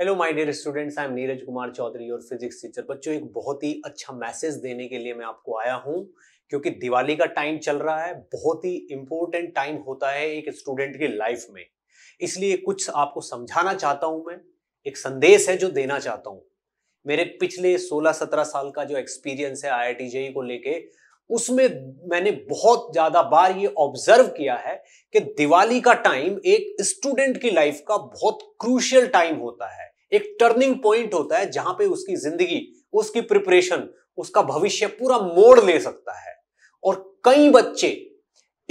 hello my dear students I am Neeraj Kumar Chaudhary और physics teacher बच्चों एक बहुत ही अच्छा मैसेज देने के लिए मैं आपको आया हूँ क्योंकि दिवाली का टाइम चल रहा है बहुत ही इम्पोर्टेंट टाइम होता है एक स्टूडेंट की लाइफ में इसलिए कुछ आपको समझाना चाहता हूँ मैं एक संदेश है जो देना चाहता हूँ मेरे पिछले 16-17 साल का जो एक्सपीरियंस है आई आई e को लेके उसमें मैंने बहुत ज्यादा बार ये ऑब्जर्व किया है कि दिवाली का टाइम एक स्टूडेंट की लाइफ का बहुत क्रूशियल टाइम होता है एक टर्निंग पॉइंट होता है जहां पे उसकी जिंदगी उसकी प्रिपरेशन उसका भविष्य पूरा मोड़ ले सकता है और कई बच्चे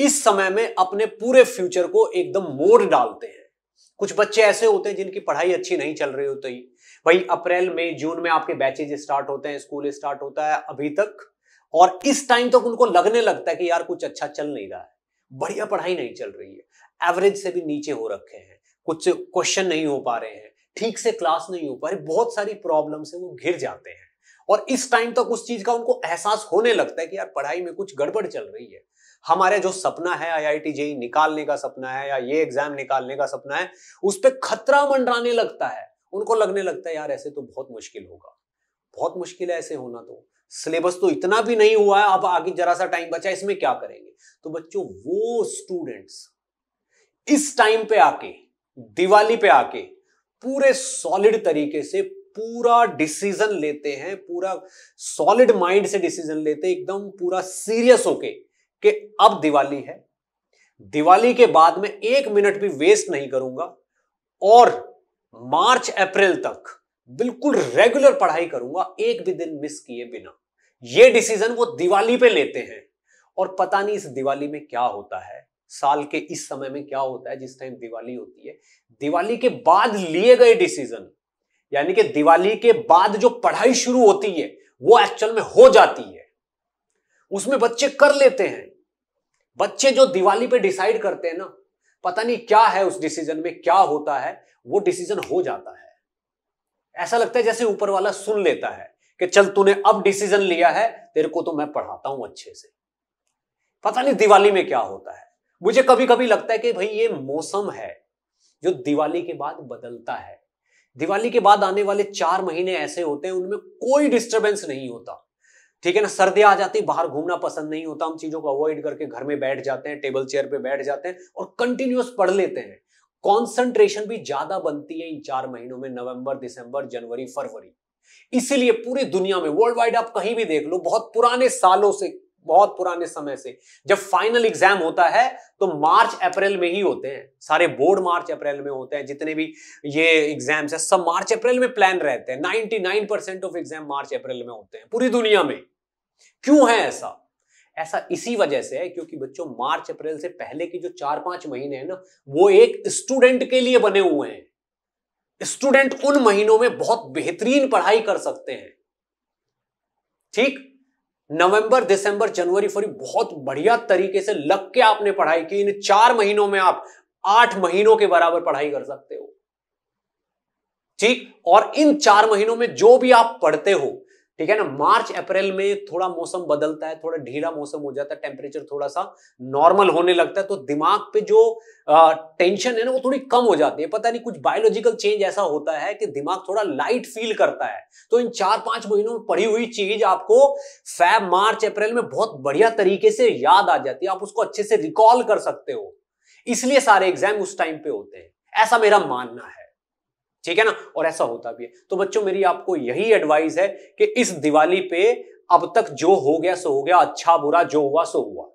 इस समय में अपने पूरे फ्यूचर को एकदम मोड़ डालते हैं कुछ बच्चे ऐसे होते हैं जिनकी पढ़ाई अच्छी नहीं चल रही होती भाई अप्रैल मई जून में आपके बैचेज स्टार्ट होते हैं स्कूल स्टार्ट होता है अभी तक और इस टाइम तक तो उनको लगने लगता है कि यार कुछ अच्छा चल नहीं रहा है बढ़िया पढ़ाई नहीं चल रही है एवरेज से भी नीचे हो रखे हैं कुछ क्वेश्चन नहीं हो पा रहे हैं ठीक से क्लास नहीं हो पा रही बहुत सारी प्रॉब्लम से वो घिर जाते हैं और इस टाइम तक तो उस चीज का उनको एहसास होने लगता है कि यार पढ़ाई में कुछ गड़बड़ चल रही है हमारे जो सपना है आई आई जेई निकालने का सपना है या ये एग्जाम निकालने का सपना है उस पर खतरा मंडराने लगता है उनको लगने लगता है यार ऐसे तो बहुत मुश्किल होगा बहुत मुश्किल है ऐसे होना तो सिलेबस तो इतना भी नहीं हुआ है अब आगे जरा सा टाइम बचा इसमें क्या करेंगे तो बच्चों वो स्टूडेंट्स इस टाइम पे आके दिवाली पे आके पूरे सॉलिड तरीके से पूरा डिसीजन लेते हैं पूरा सॉलिड माइंड से डिसीजन लेते हैं एकदम पूरा सीरियस होके कि अब दिवाली है दिवाली के बाद में एक मिनट भी वेस्ट नहीं करूंगा और मार्च अप्रैल तक बिल्कुल रेगुलर पढ़ाई करूंगा एक भी दिन मिस किए बिना ये डिसीजन वो दिवाली पे लेते हैं और पता नहीं इस दिवाली में क्या होता है साल के इस समय में क्या होता है जिस टाइम दिवाली होती है दिवाली के बाद लिए गए डिसीजन यानी कि दिवाली के बाद जो पढ़ाई शुरू होती है वो एक्चुअल में हो जाती है उसमें बच्चे कर लेते हैं बच्चे जो दिवाली पे डिसाइड करते हैं ना पता नहीं क्या है उस डिसीजन में क्या होता है वो डिसीजन हो जाता है ऐसा लगता है जैसे ऊपर वाला सुन लेता है कि चल तूने अब डिसीजन लिया है तेरे को तो मैं पढ़ाता हूं अच्छे से पता नहीं दिवाली में क्या होता है मुझे कभी कभी लगता है कि भाई ये मौसम है जो दिवाली के बाद बदलता है दिवाली के बाद आने वाले चार महीने ऐसे होते हैं उनमें कोई डिस्टर्बेंस नहीं होता ठीक है ना सर्दियां आ जाती बाहर घूमना पसंद नहीं होता हम चीजों को अवॉइड करके घर में बैठ जाते हैं टेबल चेयर पे बैठ जाते हैं और कंटिन्यूस पढ़ लेते हैं कॉन्सेंट्रेशन भी ज्यादा बनती है इन चार महीनों में नवंबर दिसंबर जनवरी फरवरी इसीलिए पूरी दुनिया में वर्ल्ड वाइड आप कहीं भी देख लो बहुत पुराने सालों से बहुत पुराने समय से जब फाइनल एग्जाम होता है तो मार्च अप्रैल में ही होते हैं सारे बोर्ड मार्च अप्रैल में होते हैं जितने भी ये एग्जाम्स है सब मार्च अप्रैल में प्लान रहते हैं 99 percent of exam March April में होते हैं पूरी दुनिया में क्यों है ऐसा ऐसा इसी वजह से है क्योंकि बच्चों मार्च अप्रैल से पहले की जो चार पांच महीने हैं ना वो एक स्टूडेंट के लिए बने हुए हैं स्टूडेंट उन महीनों में बहुत बेहतरीन पढ़ाई कर सकते हैं ठीक नवंबर दिसंबर जनवरी फरवरी बहुत बढ़िया तरीके से लग के आपने पढ़ाई की इन चार महीनों में आप आठ महीनों के बराबर पढ़ाई कर सकते हो ठीक और इन चार महीनों में जो भी आप पढ़ते हो ठीक है ना मार्च अप्रैल में थोड़ा मौसम बदलता है थोड़ा ढीला मौसम हो जाता है टेम्परेचर थोड़ा सा नॉर्मल होने लगता है तो दिमाग पे जो टेंशन है ना वो थोड़ी कम हो जाती है पता नहीं कुछ बायोलॉजिकल चेंज ऐसा होता है कि दिमाग थोड़ा लाइट फील करता है तो इन चार पांच महीनों में पड़ी हुई चीज आपको फैब मार्च अप्रैल में बहुत बढ़िया तरीके से याद आ जाती है आप उसको अच्छे से रिकॉल कर सकते हो इसलिए सारे एग्जाम उस टाइम पे होते हैं ऐसा मेरा मानना है ठीक है ना और ऐसा होता भी है तो बच्चों मेरी आपको यही एडवाइस है कि इस दिवाली पे अब तक जो हो गया सो हो गया अच्छा बुरा जो हुआ सो हुआ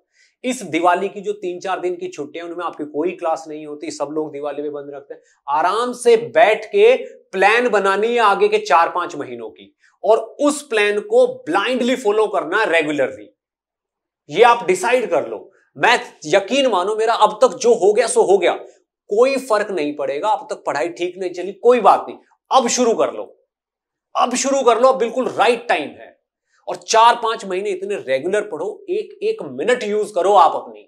इस दिवाली की जो तीन चार दिन की छुट्टियां उनमें आपकी कोई क्लास नहीं होती सब लोग दिवाली में बंद रखते हैं आराम से बैठ के प्लान बनानी है आगे के चार पांच महीनों की और उस प्लान को ब्लाइंडली फॉलो करना रेगुलरली ये आप डिसाइड कर लो मैं यकीन मानो मेरा अब तक जो हो गया सो हो गया कोई फर्क नहीं पड़ेगा अब तक पढ़ाई ठीक नहीं चली कोई बात नहीं अब शुरू कर लो अब शुरू कर लो बिल्कुल राइट टाइम है और चार पांच महीने इतने रेगुलर पढ़ो एक एक मिनट यूज करो आप अपनी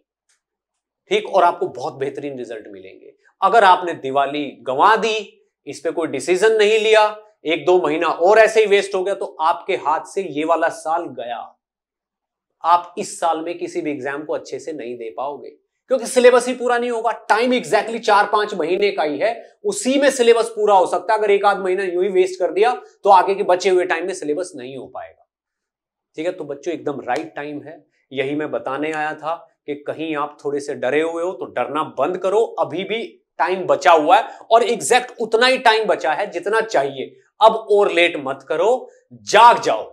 ठीक और आपको बहुत बेहतरीन रिजल्ट मिलेंगे अगर आपने दिवाली गंवा दी इस पर कोई डिसीजन नहीं लिया एक दो महीना और ऐसे ही वेस्ट हो गया तो आपके हाथ से ये वाला साल गया आप इस साल में किसी भी एग्जाम को अच्छे से नहीं दे पाओगे क्योंकि सिलेबस ही पूरा नहीं होगा टाइम एग्जैक्टली चार पांच महीने का ही है उसी में सिलेबस पूरा हो सकता है अगर एक आध महीना यू ही वेस्ट कर दिया तो आगे के बचे हुए टाइम में सिलेबस नहीं हो पाएगा ठीक है तो बच्चों एकदम राइट टाइम है यही मैं बताने आया था कि कहीं आप थोड़े से डरे हुए हो तो डरना बंद करो अभी भी टाइम बचा हुआ है और एग्जैक्ट उतना ही टाइम बचा है जितना चाहिए अब और लेट मत करो जाग जाओ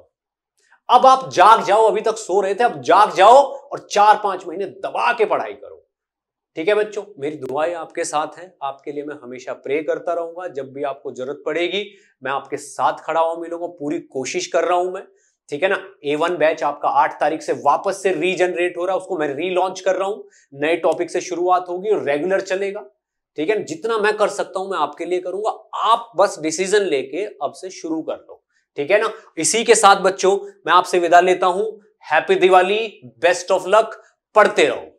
अब आप जाग जाओ अभी तक सो रहे थे अब जाग जाओ और चार पांच महीने दबा के पढ़ाई करो ठीक है बच्चों मेरी दुआएं आपके साथ हैं आपके लिए मैं हमेशा प्रे करता रहूंगा जब भी आपको जरूरत पड़ेगी मैं आपके साथ खड़ा हुआ मिलूंगा पूरी कोशिश कर रहा हूं मैं ठीक है ना ए वन बैच आपका आठ तारीख से वापस से रीजनरेट हो रहा है उसको मैं रीलॉन्च कर रहा हूं नए टॉपिक से शुरुआत होगी और रेगुलर चलेगा ठीक है ना जितना मैं कर सकता हूं मैं आपके लिए करूंगा आप बस डिसीजन लेके अब से शुरू कर लो ठीक है ना इसी के साथ बच्चों मैं आपसे विदा लेता हूं happy Diwali best of luck पढ़ते रहो